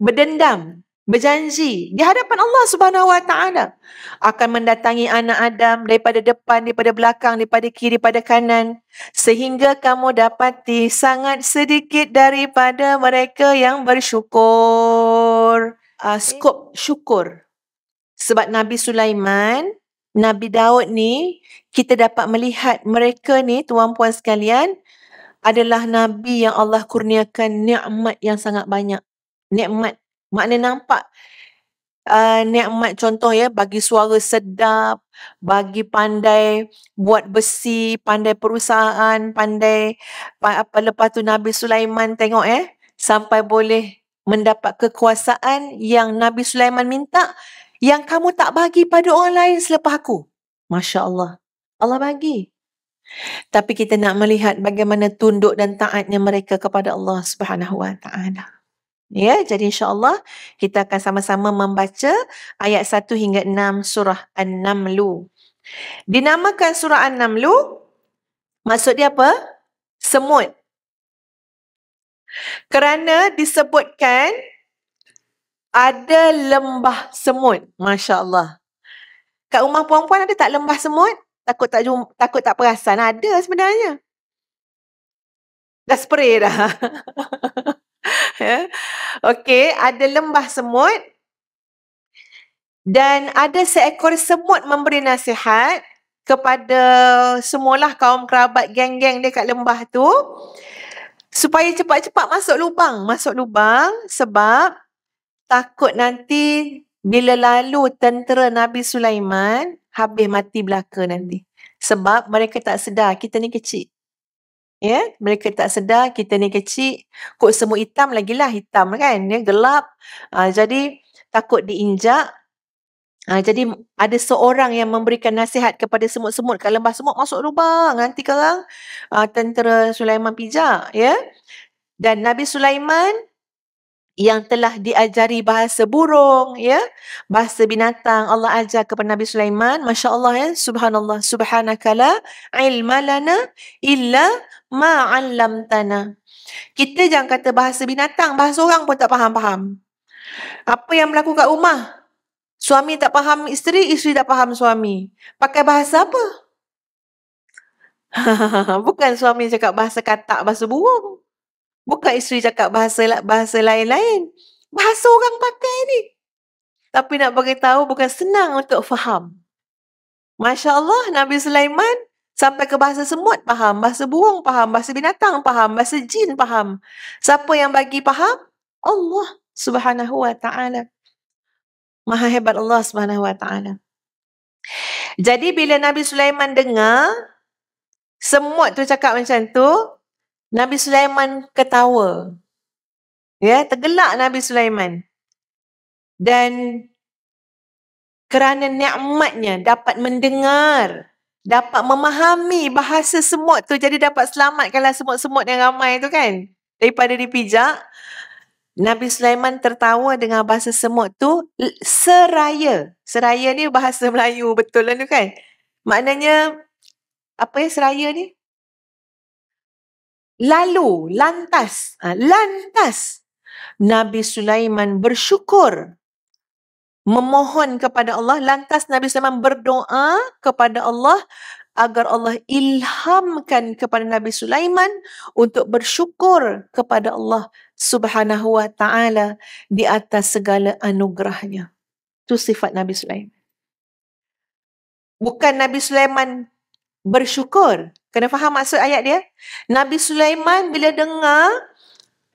berdendam, berjanji di hadapan Allah Subhanahu Wa Taala akan mendatangi anak Adam daripada depan, daripada belakang, daripada kiri, daripada kanan sehingga kamu dapati sangat sedikit daripada mereka yang bersyukur. Uh, skop syukur. Sebab Nabi Sulaiman, Nabi Daud ni kita dapat melihat mereka ni tuan-puan sekalian adalah Nabi yang Allah kurniakan ni'mat yang sangat banyak nikmat makna nampak uh, nikmat contoh ya bagi suara sedap bagi pandai buat besi pandai perusahaan pandai apa lepas tu Nabi Sulaiman tengok eh sampai boleh mendapat kekuasaan yang Nabi Sulaiman minta yang kamu tak bagi pada orang lain selepas aku Masya Allah Allah bagi tapi kita nak melihat bagaimana tunduk dan taatnya mereka kepada Allah Subhanahu Wa Taala. Ya, jadi insya-Allah kita akan sama-sama membaca ayat 1 hingga 6 surah An-Namlu. Dinamakan surah An-Namlu maksud dia apa? Semut. Kerana disebutkan ada lembah semut. Masya-Allah. Kat rumah puan-puan ada tak lembah semut? Takut tak jum- takut tak perasan. Ada sebenarnya. Dah spray dah. Ya. Okey, ada lembah semut dan ada seekor semut memberi nasihat kepada semualah kaum kerabat geng-geng dia kat lembah tu supaya cepat-cepat masuk lubang, masuk lubang sebab takut nanti bila lalu tentera Nabi Sulaiman habis mati belaka nanti. Sebab mereka tak sedar kita ni kecil ya mereka tak sedar kita ni kecil kok semua hitam lagi lah hitam kan ya gelap uh, jadi takut diinjak uh, jadi ada seorang yang memberikan nasihat kepada semut-semut kalau lembah semut masuk lubang nanti kalau uh, tentera Sulaiman pijak ya dan Nabi Sulaiman yang telah diajari bahasa burung ya bahasa binatang Allah ajar kepada Nabi Sulaiman masya-Allah ya subhanallah subhanakala ilmalana illa ma 'allamtana kita jangan kata bahasa binatang bahasa orang pun tak faham-faham apa yang berlaku kat rumah suami tak faham isteri isteri tak faham suami pakai bahasa apa bukan suami cakap bahasa katak bahasa burung Bukan isteri cakap bahasa bahasa lain-lain. Bahasa orang pakai ni. Tapi nak bagi tahu bukan senang untuk faham. Masya Allah Nabi Sulaiman sampai ke bahasa semut faham, bahasa burung faham, bahasa binatang faham, bahasa jin faham. Siapa yang bagi faham? Allah Subhanahu Wa Taala. Maha hebat Allah Subhanahu Wa Taala. Jadi bila Nabi Sulaiman dengar semut tu cakap macam tu, Nabi Sulaiman ketawa. Ya, tergelak Nabi Sulaiman. Dan kerana nikmatnya dapat mendengar, dapat memahami bahasa semut tu jadi dapat selamatkanlah semut-semut yang ramai tu kan daripada dipijak. Nabi Sulaiman tertawa dengan bahasa semut tu seraya. Seraya ni bahasa Melayu betul kan tu kan? Maknanya apa ya seraya ni? Lalu, lantas, ha, lantas Nabi Sulaiman bersyukur memohon kepada Allah. Lantas Nabi Sulaiman berdoa kepada Allah agar Allah ilhamkan kepada Nabi Sulaiman untuk bersyukur kepada Allah subhanahu wa ta'ala di atas segala anugerahnya. Itu sifat Nabi Sulaiman. Bukan Nabi Sulaiman bersyukur, Kena faham maksud ayat dia? Nabi Sulaiman bila dengar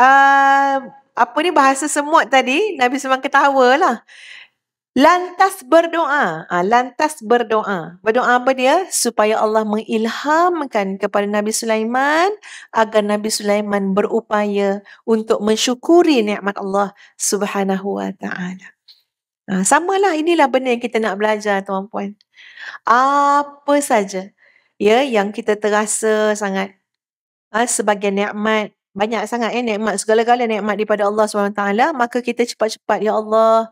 uh, apa ni bahasa semut tadi, Nabi Sulaiman ketawa lah. Lantas berdoa. Ha, lantas berdoa. Berdoa apa dia? Supaya Allah mengilhamkan kepada Nabi Sulaiman agar Nabi Sulaiman berupaya untuk mensyukuri nikmat Allah subhanahu wa ta'ala. Ha, samalah inilah benda yang kita nak belajar tuan-puan. Apa saja ya yang kita terasa sangat ha, sebagai nikmat banyak sangat ya nikmat segala-gala nikmat daripada Allah SWT maka kita cepat-cepat ya Allah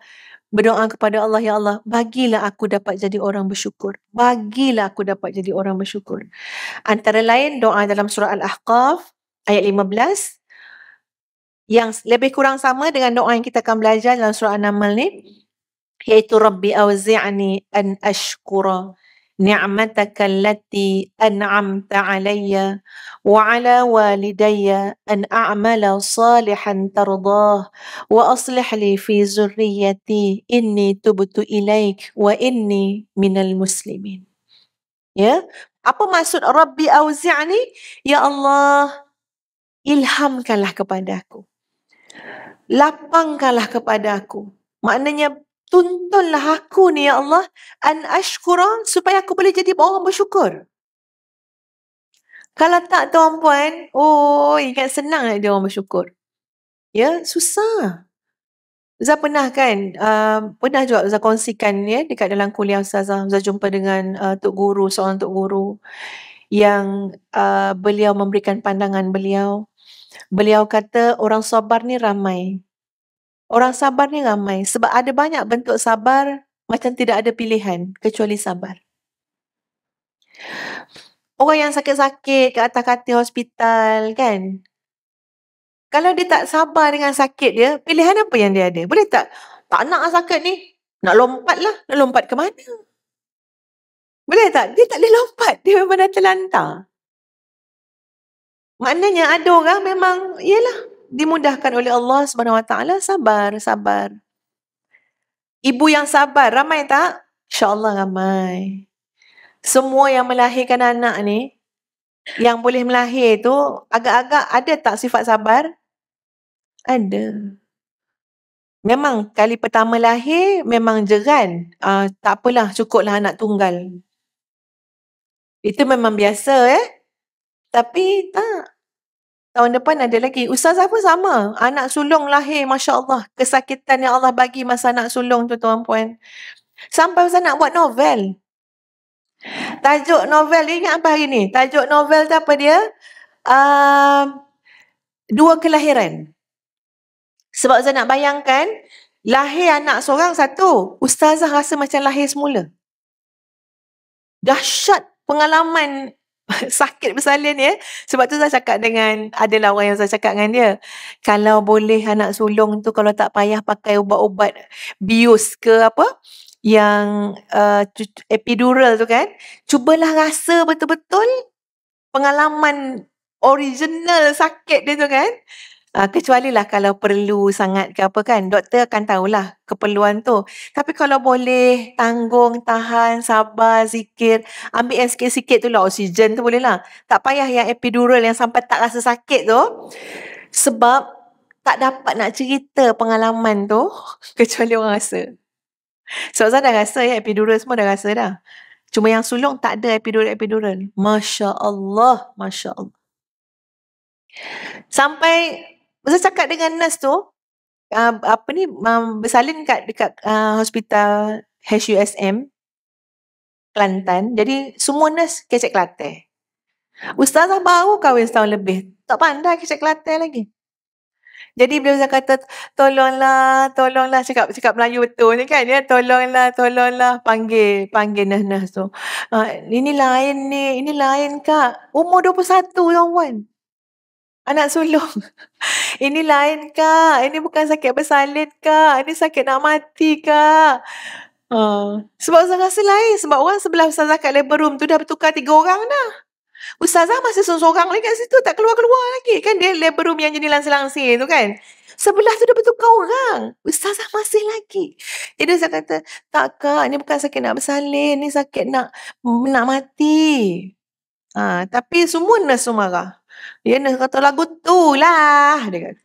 berdoa kepada Allah ya Allah bagilah aku dapat jadi orang bersyukur bagilah aku dapat jadi orang bersyukur antara lain doa dalam surah al-ahqaf ayat 15 yang lebih kurang sama dengan doa yang kita akan belajar dalam surah an-naml ni iaitu rabbi auzi'ni an ashkura نعمتك التي انعمت علي وعلى والدي ان اعمل صالحا ترضاه واصلح لي في ذريتي اني تبت اليك واني من المسلمين يا apa maksud ربي اوزعني يا الله ilhamkanlah kepadaku lapangkanlah kepadaku maknanya tuntunlah aku ni ya Allah an ashkuran supaya aku boleh jadi orang bersyukur. Kalau tak tuan puan, oh ingat senang nak jadi orang bersyukur. Ya, susah. Zah pernah kan, uh, pernah juga Zah kongsikan ya, dekat dalam kuliah Ustazah. Zah jumpa dengan uh, Tok Guru, seorang Tok Guru yang uh, beliau memberikan pandangan beliau. Beliau kata orang sabar ni ramai Orang sabar ni ramai sebab ada banyak bentuk sabar macam tidak ada pilihan kecuali sabar. Orang yang sakit-sakit kat atas katil hospital kan. Kalau dia tak sabar dengan sakit dia, pilihan apa yang dia ada? Boleh tak? Tak nak lah sakit ni. Nak lompat lah. Nak lompat ke mana? Boleh tak? Dia tak boleh lompat. Dia memang dah terlantar. Maknanya ada orang memang, yelah, dimudahkan oleh Allah Subhanahu Wa Taala sabar, sabar. Ibu yang sabar, ramai tak? InsyaAllah ramai. Semua yang melahirkan anak ni, yang boleh melahir tu, agak-agak ada tak sifat sabar? Ada. Memang kali pertama lahir, memang jeran. Uh, tak apalah, cukuplah anak tunggal. Itu memang biasa eh. Tapi tak. Tahun depan ada lagi. Ustazah pun sama. Anak sulung lahir. Masya Allah. Kesakitan yang Allah bagi masa anak sulung tu tuan puan. Sampai Ustazah nak buat novel. Tajuk novel ni ingat apa hari ni? Tajuk novel tu apa dia? Uh, dua kelahiran. Sebab Ustazah nak bayangkan. Lahir anak seorang satu. Ustazah rasa macam lahir semula. Dahsyat pengalaman sakit ni ya. Sebab tu saya cakap dengan adalah orang yang saya cakap dengan dia. Kalau boleh anak sulung tu kalau tak payah pakai ubat-ubat bius ke apa yang uh, epidural tu kan. Cubalah rasa betul-betul pengalaman original sakit dia tu kan. Uh, ah, kecuali lah kalau perlu sangat ke apa kan, doktor akan tahulah keperluan tu. Tapi kalau boleh tanggung, tahan, sabar, zikir, ambil yang sikit-sikit tu lah, oksigen tu boleh lah. Tak payah yang epidural yang sampai tak rasa sakit tu. Sebab tak dapat nak cerita pengalaman tu kecuali orang rasa. Sebab saya dah rasa ya, epidural semua dah rasa dah. Cuma yang sulung tak ada epidural-epidural. Masya Allah, Masya Allah. Sampai Masa cakap dengan nurse tu, uh, apa ni, um, bersalin kat, dekat uh, hospital HUSM, Kelantan. Jadi, semua nurse kecek Kelantan. Ustazah baru kahwin setahun lebih. Tak pandai kecek Kelantan lagi. Jadi bila Ustazah kata, tolonglah, tolonglah, cakap, cakap Melayu betul ni kan, ya? tolonglah, tolonglah, panggil, panggil nas-nas tu. Uh, ini lain ni, ini lain kak. Umur 21 tuan-tuan anak sulung. Ini lain kak. Ini bukan sakit bersalin kak. Ini sakit nak mati kak. Uh. Sebab Ustazah rasa lain. Sebab orang sebelah Ustazah kat labor room tu dah bertukar tiga orang dah. Ustazah masih seorang-seorang lagi kat situ. Tak keluar-keluar lagi. Kan dia labor room yang jenis langsir-langsir tu kan. Sebelah tu dah bertukar orang. Ustazah masih lagi. Jadi Ustazah kata, tak kak. Ini bukan sakit nak bersalin. Ini sakit nak nak mati. Ha, tapi semua nurse tu marah. Dia nak kata lagu tu lah. Dia kata.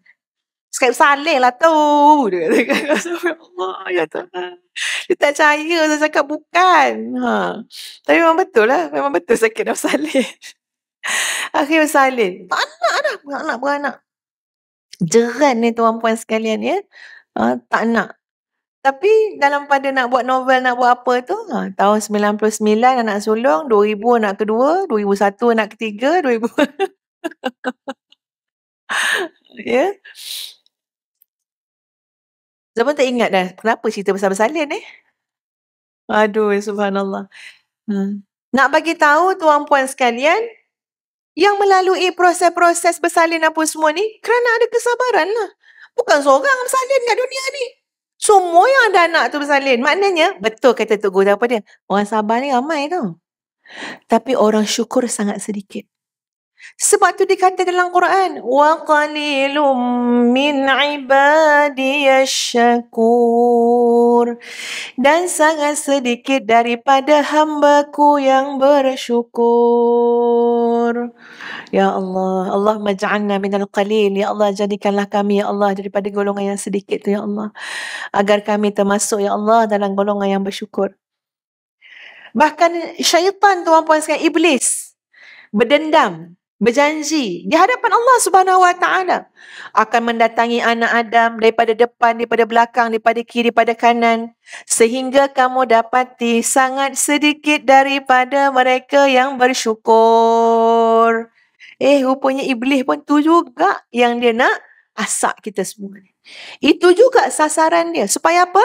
Skype saling lah tu. Dia kata. Lah Allah. Ya Tuhan. Dia tak percaya. Saya cakap bukan. Ha. Tapi memang betul lah. Memang betul sakit dah saling. Akhirnya saling. Tak nak dah. Beranak, beranak. Jeran ni tuan puan sekalian ya. Ha, tak nak. Tapi dalam pada nak buat novel, nak buat apa tu, ha, tahun 99 anak sulung, 2000 anak kedua, 2001 anak ketiga, 2000... ya. Zaman tak ingat dah kenapa cerita pasal bersalin eh. Aduh, subhanallah. Hmm. Nak bagi tahu tuan puan sekalian yang melalui proses-proses bersalin apa semua ni kerana ada kesabaran lah. Bukan seorang bersalin kat dunia ni. Semua yang ada anak tu bersalin. Maknanya, betul kata Tok Guru apa dia. Orang sabar ni ramai tu. Tapi orang syukur sangat sedikit. Sebab tu dikata dalam Quran, wa qalilum min ibadiyasyakur. Dan sangat sedikit daripada hambaku yang bersyukur. Ya Allah, Allah maj'alna al qalil. Ya Allah, jadikanlah kami, Ya Allah, daripada golongan yang sedikit tu, Ya Allah. Agar kami termasuk, Ya Allah, dalam golongan yang bersyukur. Bahkan syaitan tuan-puan sekalian, iblis berdendam berjanji di hadapan Allah Subhanahu Wa Taala akan mendatangi anak Adam daripada depan, daripada belakang, daripada kiri, daripada kanan sehingga kamu dapati sangat sedikit daripada mereka yang bersyukur. Eh, rupanya iblis pun tu juga yang dia nak asak kita semua. Itu juga sasaran dia. Supaya apa?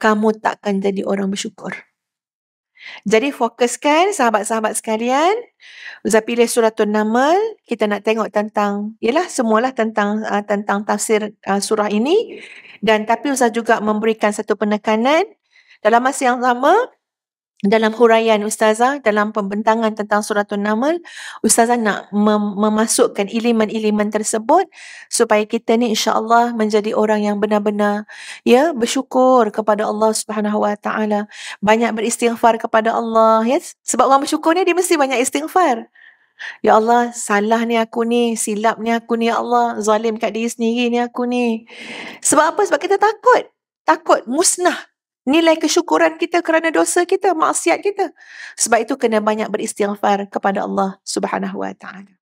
Kamu takkan jadi orang bersyukur. Jadi fokuskan sahabat-sahabat sekalian. Ustaz pilih surah An-Naml. Kita nak tengok tentang, ialah semualah tentang uh, tentang tafsir uh, surah ini. Dan tapi Ustaz juga memberikan satu penekanan. Dalam masa yang sama, dalam huraian ustazah dalam pembentangan tentang suratul namal ustazah nak mem- memasukkan elemen-elemen tersebut supaya kita ni insyaallah menjadi orang yang benar-benar ya bersyukur kepada Allah Subhanahu wa taala banyak beristighfar kepada Allah ya sebab orang bersyukur ni dia mesti banyak istighfar Ya Allah, salah ni aku ni, silap ni aku ni, Ya Allah, zalim kat diri sendiri ni aku ni. Sebab apa? Sebab kita takut. Takut, musnah nilai kesyukuran kita kerana dosa kita, maksiat kita. Sebab itu kena banyak beristighfar kepada Allah Subhanahu Wa Taala.